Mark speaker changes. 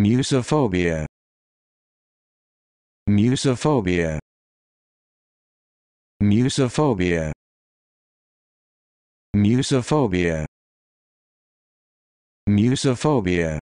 Speaker 1: Musophobia. Musophobia. Musophobia. Musophobia. Musophobia.